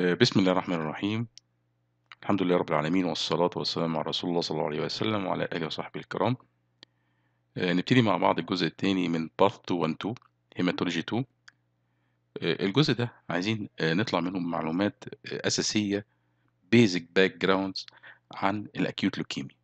آه، بسم الله الرحمن الرحيم الحمد لله رب العالمين والصلاة والسلام على رسول الله صلى الله عليه وسلم وعلى آله وصحبه الكرام آه، نبتدي مع بعض الجزء الثاني من بارت 1-2 هيماتولوجي 2 الجزء ده عايزين آه، نطلع منه بمعلومات أساسية بيزك باك جراوندز عن الأكيوت لوكيميا